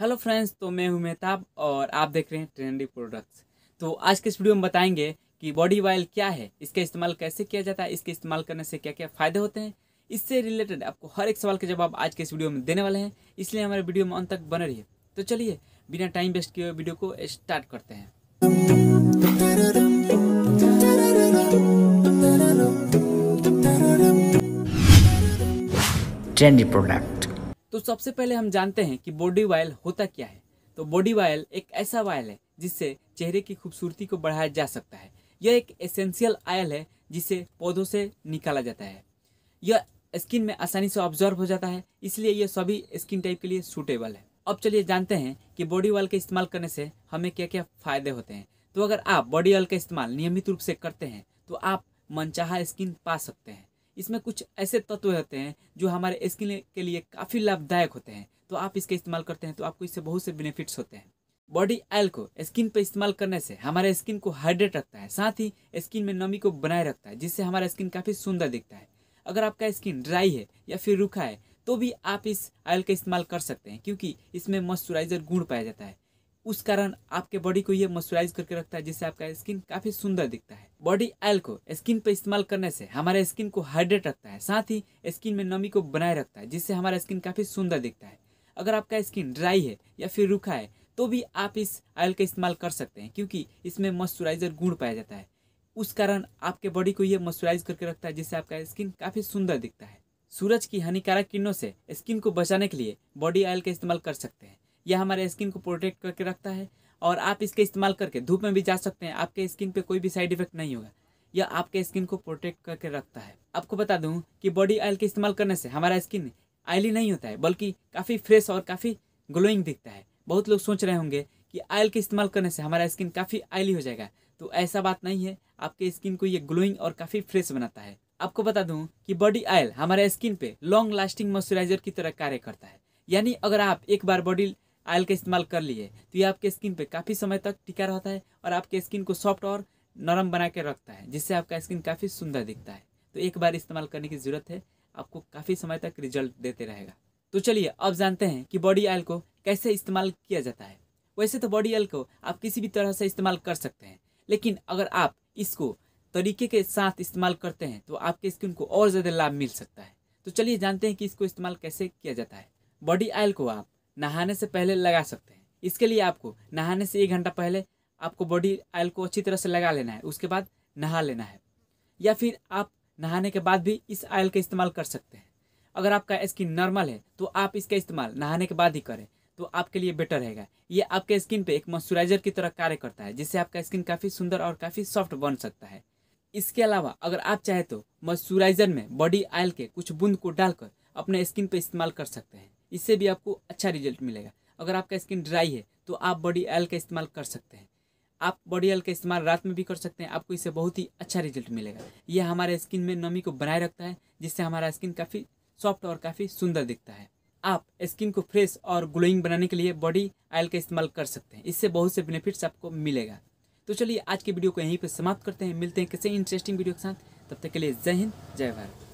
hello friends तो मैं हूं मेहताब और आप देख रहे हैं ट्रेंडी प्रोडक्ट्स तो आज के इस वीडियो में बताएंगे कि बॉडी ऑयल क्या है इसका इस्तेमाल कैसे किया जाता है इसके इस्तेमाल करने से क्या क्या फ़ायदे होते हैं इससे रिलेटेड आपको हर एक सवाल के जवाब आज के इस वीडियो में देने वाले हैं इसलिए हमारे वीडियो में अंत तक बने रही तो चलिए बिना टाइम वेस्ट किए वीडियो को स्टार्ट करते हैं ट्रेंडी प्रोडक्ट तो सबसे पहले हम जानते हैं कि बॉडी वायल होता क्या है तो बॉडी ऑयल एक ऐसा वायल है जिससे चेहरे की खूबसूरती को बढ़ाया जा सकता है यह एक एसेंशियल ऑयल है जिसे पौधों से निकाला जाता है यह स्किन में आसानी से ऑब्जॉर्व हो जाता है इसलिए यह सभी स्किन टाइप के लिए सूटेबल है अब चलिए जानते हैं कि बॉडी ऑयल का इस्तेमाल करने से हमें क्या क्या फ़ायदे होते हैं तो अगर आप बॉडी ऑयल का इस्तेमाल नियमित रूप से करते हैं तो आप मनचाहा स्किन पा सकते हैं इसमें कुछ ऐसे तत्व होते हैं जो हमारे स्किन के लिए काफ़ी लाभदायक होते हैं तो आप इसका इस्तेमाल करते हैं तो आपको इससे बहुत से बेनिफिट्स होते हैं बॉडी ऑयल को स्किन पर इस्तेमाल करने से हमारे स्किन को हाइड्रेट रखता है साथ ही स्किन में नमी को बनाए रखता है जिससे हमारा स्किन काफ़ी सुंदर दिखता है अगर आपका स्किन ड्राई है या फिर रूखा है तो भी आप इस ऑयल का इस्तेमाल कर सकते हैं क्योंकि इसमें मॉइस्चराइजर गुण पाया जाता है उस कारण आपके बॉडी को ये मॉइस्चराइज करके रखता है जिससे आपका स्किन काफी सुंदर दिखता है बॉडी ऑयल को स्किन पर इस्तेमाल करने से हमारे स्किन को हाइड्रेट रखता है साथ ही स्किन में नमी को बनाए रखता है जिससे हमारा स्किन काफी सुंदर दिखता है अगर आपका स्किन ड्राई है या फिर रूखा है तो भी आप इस ऑयल का इस्तेमाल कर सकते हैं क्योंकि इसमें मॉइस्चराइजर गुण पाया जाता है उस कारण आपके बॉडी को यह मॉइस्चराइज करके रखता है जिससे आपका स्किन काफी सुंदर दिखता है सूरज की हानिकारक किरणों से स्किन को बचाने के लिए बॉडी ऑयल का इस्तेमाल कर सकते हैं यह हमारे स्किन को प्रोटेक्ट करके रखता है और आप इसके इस्तेमाल करके धूप में भी जा सकते हैं आपके स्किन पे कोई भी साइड इफेक्ट नहीं होगा यह आपके स्किन को प्रोटेक्ट करके रखता है आपको बता दूं कि बॉडी ऑयल के इस्तेमाल करने से हमारा स्किन ऑयली नहीं होता है बल्कि काफ़ी फ्रेश और काफ़ी ग्लोइंग दिखता है बहुत लोग सोच रहे होंगे कि ऑयल के इस्तेमाल करने से हमारा स्किन काफ़ी ऑयली हो जाएगा तो ऐसा बात नहीं है आपके स्किन को ये ग्लोइंग और काफ़ी फ्रेश बनाता है आपको बता दूं कि बॉडी ऑयल हमारे स्किन पे लॉन्ग लास्टिंग मॉइस्चराइजर की तरह कार्य करता है यानी अगर आप एक बार बॉडी आयल का इस्तेमाल कर लिए तो ये आपके स्किन पे काफ़ी समय तक टिका रहता है और आपके स्किन को सॉफ्ट और नरम बना के रखता है जिससे आपका स्किन काफ़ी सुंदर दिखता है तो एक बार इस्तेमाल करने की ज़रूरत है आपको काफ़ी समय तक रिजल्ट देते रहेगा तो चलिए अब जानते हैं कि बॉडी ऑयल को कैसे इस्तेमाल किया जाता है वैसे तो बॉडी ऑयल को आप किसी भी तरह से इस्तेमाल कर सकते हैं लेकिन अगर आप इसको तरीके के साथ इस्तेमाल करते हैं तो आपके स्किन को और ज़्यादा लाभ मिल सकता है तो चलिए जानते हैं कि इसको इस्तेमाल कैसे किया जाता है बॉडी ऑयल को आप नहाने से पहले लगा सकते हैं इसके लिए आपको नहाने से एक घंटा पहले आपको बॉडी ऑयल को अच्छी तरह से लगा लेना है उसके बाद नहा लेना है या फिर आप नहाने के बाद भी इस ऑयल का इस्तेमाल कर सकते हैं अगर आपका स्किन नॉर्मल है तो आप इसका इस्तेमाल नहाने के बाद ही करें तो आपके लिए बेटर रहेगा ये आपके स्किन पे एक मॉइस्चराइजर की तरह कार्य करता है जिससे आपका स्किन काफ़ी सुंदर और काफ़ी सॉफ्ट बन सकता है इसके अलावा अगर आप चाहे तो मॉइस्चराइजर में बॉडी ऑयल के कुछ बूंद को डालकर अपने स्किन पर इस्तेमाल कर सकते हैं इससे भी आपको अच्छा रिजल्ट मिलेगा अगर आपका स्किन ड्राई है तो आप बॉडी ऑयल का इस्तेमाल कर सकते हैं आप बॉडी ऑयल का इस्तेमाल रात में भी कर सकते हैं आपको इससे बहुत ही अच्छा रिजल्ट मिलेगा यह हमारे स्किन में नमी को बनाए रखता है जिससे हमारा स्किन काफ़ी सॉफ्ट और काफ़ी सुंदर दिखता है आप स्किन को फ्रेश और ग्लोइंग बनाने के लिए बॉडी ऑयल का इस्तेमाल कर सकते हैं इससे बहुत से बेनिफिट्स आपको मिलेगा तो चलिए आज के वीडियो को यहीं पर समाप्त करते हैं मिलते हैं किसी इंटरेस्टिंग वीडियो के साथ तब तक के लिए जय हिंद जय भारत